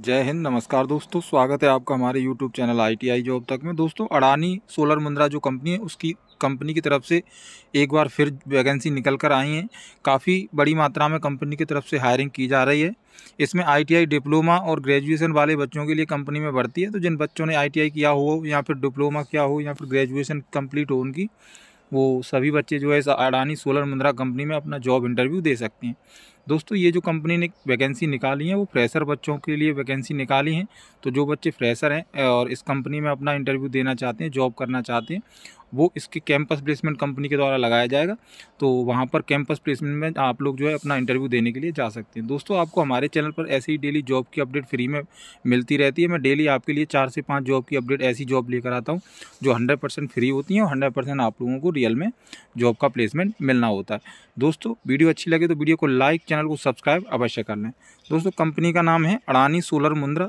जय हिंद नमस्कार दोस्तों स्वागत है आपका हमारे यूट्यूब चैनल आईटीआई जॉब तक में दोस्तों अडानी सोलर मुंद्रा जो कंपनी है उसकी कंपनी की तरफ से एक बार फिर वैकेंसी निकल कर आई है काफ़ी बड़ी मात्रा में कंपनी की तरफ से हायरिंग की जा रही है इसमें आईटीआई डिप्लोमा और ग्रेजुएशन वाले बच्चों के लिए कंपनी में बढ़ती है तो जिन बच्चों ने आईटीआई किया हो या फिर डिप्लोमा किया हो या फिर ग्रेजुएशन कम्प्लीट हो उनकी वो सभी बच्चे जो है अडानी सोलर मुंद्रा कंपनी में अपना जॉब इंटरव्यू दे सकते हैं दोस्तों ये जो कंपनी ने वैकेंसी निकाली है वो फ्रेशर बच्चों के लिए वैकेंसी निकाली है तो जो बच्चे फ्रेशर हैं और इस कंपनी में अपना इंटरव्यू देना चाहते हैं जॉब करना चाहते हैं वो इसके कैंपस प्लेसमेंट कंपनी के द्वारा लगाया जाएगा तो वहाँ पर कैंपस प्लेसमेंट में आप लोग जो है अपना इंटरव्यू देने के लिए जा सकते हैं दोस्तों आपको हमारे चैनल पर ऐसे ही डेली जॉब की अपडेट फ्री में मिलती रहती है मैं डेली आपके लिए चार से पाँच जॉब की अपडेट ऐसी जॉब लेकर आता हूँ जो हंड्रेड फ्री होती हैं और हंड्रेड आप लोगों को रियल में जॉब का प्लेसमेंट मिलना होता है दोस्तों वीडियो अच्छी लगे तो वीडियो को लाइक चैनल को सब्सक्राइब अवश्य कर लें दोस्तों कंपनी का नाम है अड़ानी सोलर मुंद्रा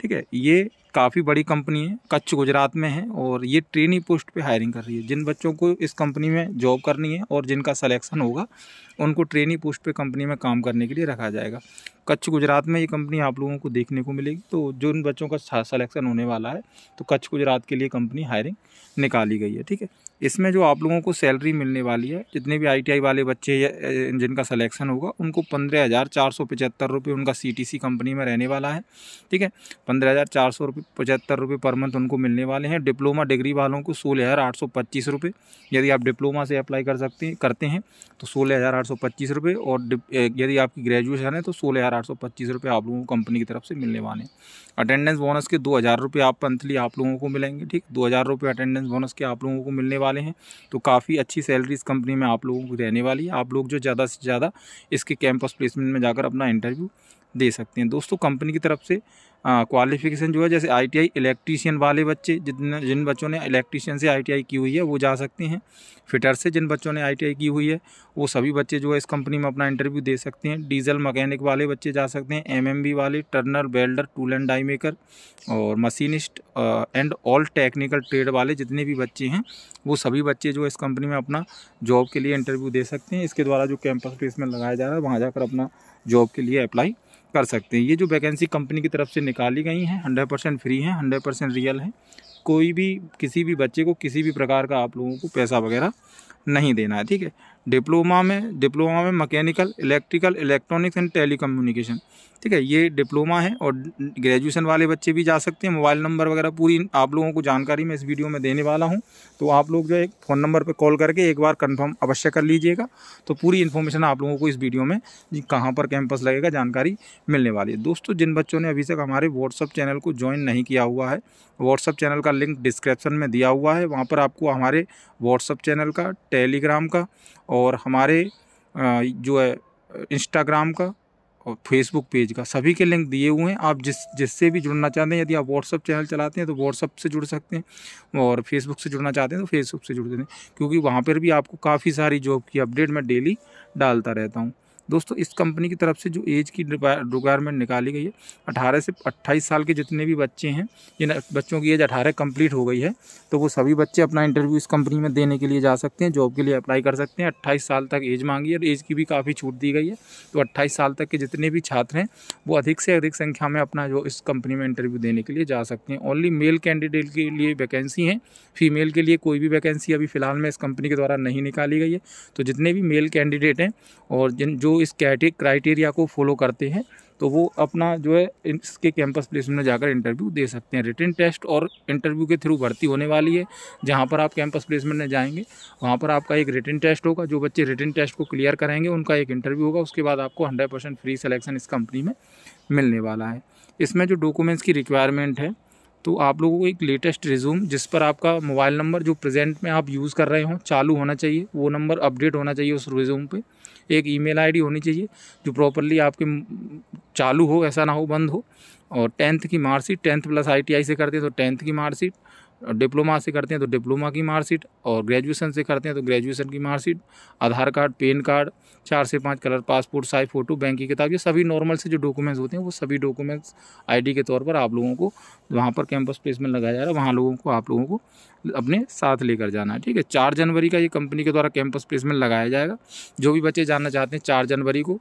ठीक है ये काफ़ी बड़ी कंपनी है कच्छ गुजरात में है और ये ट्रेनी पोस्ट पे हायरिंग कर रही है जिन बच्चों को इस कंपनी में जॉब करनी है और जिनका सिलेक्शन होगा उनको ट्रेनी पोस्ट पे कंपनी में काम करने के लिए रखा जाएगा कच्छ गुजरात में ये कंपनी आप लोगों को देखने को मिलेगी तो जो उन बच्चों का सलेक्शन होने वाला है तो कच्छ गुजरात के लिए कंपनी हायरिंग निकाली गई है ठीक है इसमें जो आप लोगों को सैलरी मिलने वाली है जितने भी आईटीआई वाले बच्चे जिनका सलेक्शन होगा उनको पंद्रह हज़ार चार सौ पचहत्तर रुपये उनका सीटीसी कंपनी में रहने वाला है ठीक है पंद्रह हज़ार चार सौ रुपये पचहत्तर रुपये पर मंथ उनको मिलने वाले हैं डिप्लोमा डिग्री वालों को सोलह हज़ार आठ सौ पच्चीस रुपये यदि आप डिप्लोमा से अप्लाई कर सकते हैं करते हैं तो सोलह हज़ार आठ सौ पच्चीस रुपये और यदि आपकी ग्रेजुएशन है तो सोलह हज़ार आठ सौ पच्चीस रुपये आप लोगों को कंपनी की तरफ से मिलने वाले हैं अटेंडेंस बोनस के दो हज़ार रुपये आप मंथली आप लोगों को मिलेंगे ठीक दो हज़ार रुपये अटेंडेंस बोनस के आप लोगों को मिलने वाले वाले हैं तो काफ़ी अच्छी सैलरी इस कंपनी में आप लोगों को रहने वाली है आप लोग जो ज़्यादा से ज़्यादा इसके कैंपस प्लेसमेंट में जाकर अपना इंटरव्यू दे सकते हैं दोस्तों कंपनी की तरफ से क्वालिफिकेशन जो है जैसे आईटीआई इलेक्ट्रीशियन वाले बच्चे जितने जिन बच्चों ने इलेक्ट्रीशियन से आईटीआई की हुई है वो जा सकते हैं फिटर से जिन बच्चों ने आईटीआई की हुई है वो सभी बच्चे जो है इस कंपनी में अपना इंटरव्यू दे सकते हैं डीजल मकैनिक वाले बच्चे जा सकते हैं एम वाले turner welder tool and die maker और machinist and all technical trade वाले जितने भी बच्चे हैं वो सभी बच्चे जो इस कंपनी में अपना जॉब के लिए इंटरव्यू दे सकते हैं इसके द्वारा जो कैंपस प्लेसमेंट लगाया जा रहा है वहाँ जाकर अपना जॉब के लिए अप्लाई कर सकते हैं ये जो वैकेंसी कंपनी की तरफ से निकाली गई हैं हंड्रेड परसेंट फ्री हैं हंड्रेड परसेंट रियल है कोई भी किसी भी बच्चे को किसी भी प्रकार का आप लोगों को पैसा वगैरह नहीं देना है ठीक है डिप्लोमा में डिप्लोमा में mechanical electrical electronics and telecommunication ठीक है ये डिप्लोमा है और ग्रेजुएशन वाले बच्चे भी जा सकते हैं मोबाइल नंबर वगैरह पूरी आप लोगों को जानकारी मैं इस वीडियो में देने वाला हूँ तो आप लोग जो है फ़ोन नंबर पर कॉल करके एक बार कन्फर्म अवश्य कर लीजिएगा तो पूरी इन्फॉर्मेशन आप लोगों को इस वीडियो में कहाँ पर कैंपस लगेगा जानकारी मिलने वाली है दोस्तों जिन बच्चों ने अभी तक हमारे व्हाट्सअप चैनल को ज्वाइन नहीं किया हुआ है व्हाट्सअप चैनल का लिंक डिस्क्रिप्शन में दिया हुआ है वहाँ पर आपको हमारे व्हाट्सअप चैनल का टेलीग्राम का और हमारे जो है इंस्टाग्राम का और फेसबुक पेज का सभी के लिंक दिए हुए हैं आप जिस जिससे भी जुड़ना चाहते हैं यदि आप व्हाट्सअप चैनल चलाते हैं तो व्हाट्सअप से जुड़ सकते हैं और फेसबुक से जुड़ना चाहते हैं तो फेसबुक से जुड़ सकते हैं क्योंकि वहाँ पर भी आपको काफ़ी सारी जॉब की अपडेट मैं डेली डालता रहता हूँ दोस्तों इस कंपनी की तरफ से जो एज की रिक्वायरमेंट निकाली गई है अठारह से अट्ठाईस साल के जितने भी बच्चे हैं जिन बच्चों की एज अठारह कंप्लीट हो गई है तो वो सभी बच्चे अपना इंटरव्यू इस कंपनी में देने के लिए जा सकते हैं जॉब के लिए अप्लाई कर सकते हैं अट्ठाईस साल तक एज मांगी है और एज की भी काफ़ी छूट दी गई है तो अट्ठाईस साल तक के जितने भी छात्र हैं वो अधिक से अधिक संख्या में अपना जो इस कंपनी में इंटरव्यू देने के लिए जा सकते हैं ओनली मेल कैंडिडेट के लिए वैकेंसी हैं फीमेल के लिए कोई भी वैकेंसी अभी फ़िलहाल में इस कंपनी के द्वारा नहीं निकाली गई है तो जितने भी मेल कैंडिडेट हैं और जिन जो इस इस क्राइटेरिया को फॉलो करते हैं तो वो अपना जो है इसके कैंपस प्लेसमेंट में जाकर इंटरव्यू दे सकते हैं रिटर्न टेस्ट और इंटरव्यू के थ्रू भर्ती होने वाली है जहाँ पर आप कैंपस प्लेसमेंट में जाएंगे वहाँ पर आपका एक रिटर्न टेस्ट होगा जो बच्चे रिटर्न टेस्ट को क्लियर करेंगे उनका एक इंटरव्यू होगा उसके बाद आपको हंड्रेड परसेंट फ्री सेलेक्शन इस कंपनी में मिलने वाला है इसमें जो डॉक्यूमेंट्स की रिक्वायरमेंट है तो आप लोगों को एक लेटेस्ट रिज्यूम जिस पर आपका मोबाइल नंबर जो प्रेजेंट में आप यूज़ कर रहे हो चालू होना चाहिए वो नंबर अपडेट होना चाहिए उस रिज्यूम पे एक ईमेल आईडी होनी चाहिए जो प्रॉपरली आपके चालू हो ऐसा ना हो बंद हो और टेंथ की मार्कशीट टेंथ प्लस आईटीआई से करते हैं तो टेंथ की मार्कशीट डिप्लोमा से करते हैं तो डिप्लोमा की मार्कशीट और ग्रेजुएशन से करते हैं तो ग्रेजुएशन की marksheet Aadhaar card PAN card चार से पाँच colour passport size photo bank की किताब ये सभी नॉर्मल से जो डॉक्यूमेंट्स होते हैं वो सभी डॉक्यूमेंट्स आईडी के तौर पर आप लोगों को वहाँ पर कैंपस प्लेसमेंट लगाया जा रहा है वहाँ लोगों को आप लोगों को अपने साथ लेकर जाना है ठीक है चार जनवरी का ये कंपनी के द्वारा कैंपस प्लेसमेंट लगाया जाएगा जो भी बच्चे जानना चाहते हैं चार जनवरी को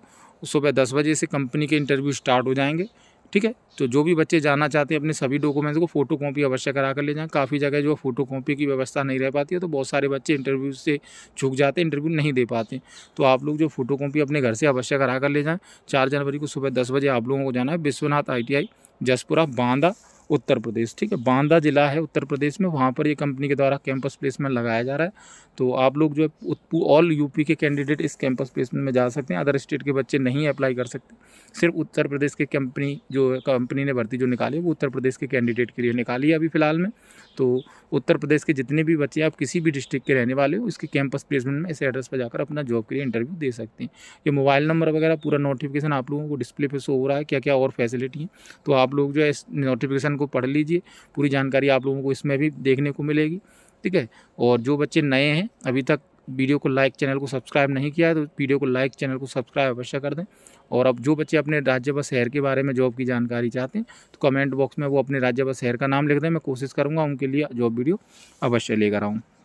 सुबह दस बजे से कंपनी के इंटरव्यू स्टार्ट हो जाएंगे ठीक है तो जो भी बच्चे जाना चाहते हैं अपने सभी डॉक्यूमेंट्स को फोटो कॉपी अवश्य करा कर ले जाएं काफ़ी जगह जो फोटो कॉपी की व्यवस्था नहीं रह पाती है तो बहुत सारे बच्चे इंटरव्यू से झुक जाते हैं इंटरव्यू नहीं दे पाते तो आप लोग जो फोटो कॉपी अपने घर से अवश्य करा कर ले जाएँ चार जनवरी को सुबह दस बजे आप लोगों को जाना है विश्वनाथ आई जसपुरा बांदा उत्तर प्रदेश ठीक है बांदा ज़िला है उत्तर प्रदेश में वहाँ पर ये कंपनी के द्वारा कैंपस प्लेसमेंट लगाया जा रहा है तो आप लोग जो है ऑल यूपी के कैंडिडेट इस कैंपस प्लेसमेंट में जा सकते हैं अदर स्टेट के बच्चे नहीं अप्लाई कर सकते सिर्फ उत्तर प्रदेश के कंपनी जो कंपनी ने भर्ती जो निकाली वो उत्तर प्रदेश के कैंडिडेट के लिए निकाली है अभी फ़िलहाल में तो उत्तर प्रदेश के जितने भी बच्चे आप किसी भी डिस्ट्रिक्ट के रहने वाले हो इसके कैंपस प्लेसमेंट में इस एड्रेस पर जाकर अपना जॉब के लिए इंटरव्यू दे सकते हैं ये मोबाइल नंबर वगैरह पूरा नोटिफिकेशन आप लोगों को डिस्प्ले पर शो हो रहा है क्या क्या और फैसिलिटी हैं तो आप लोग जो है इस नोटिफिकेशन को पढ़ लीजिए पूरी जानकारी आप लोगों को इसमें भी देखने को मिलेगी ठीक है और जो बच्चे नए हैं अभी तक वीडियो को लाइक चैनल को सब्सक्राइब नहीं किया है तो वीडियो को लाइक चैनल को सब्सक्राइब अवश्य कर दें और अब जो बच्चे अपने राज्य व शहर के बारे में जॉब की जानकारी चाहते हैं तो कमेंट बॉक्स में वो अपने राज्य व शहर का नाम लिख दें मैं कोशिश करूँगा उनके लिए जॉब वीडियो अवश्य लेकर आऊँ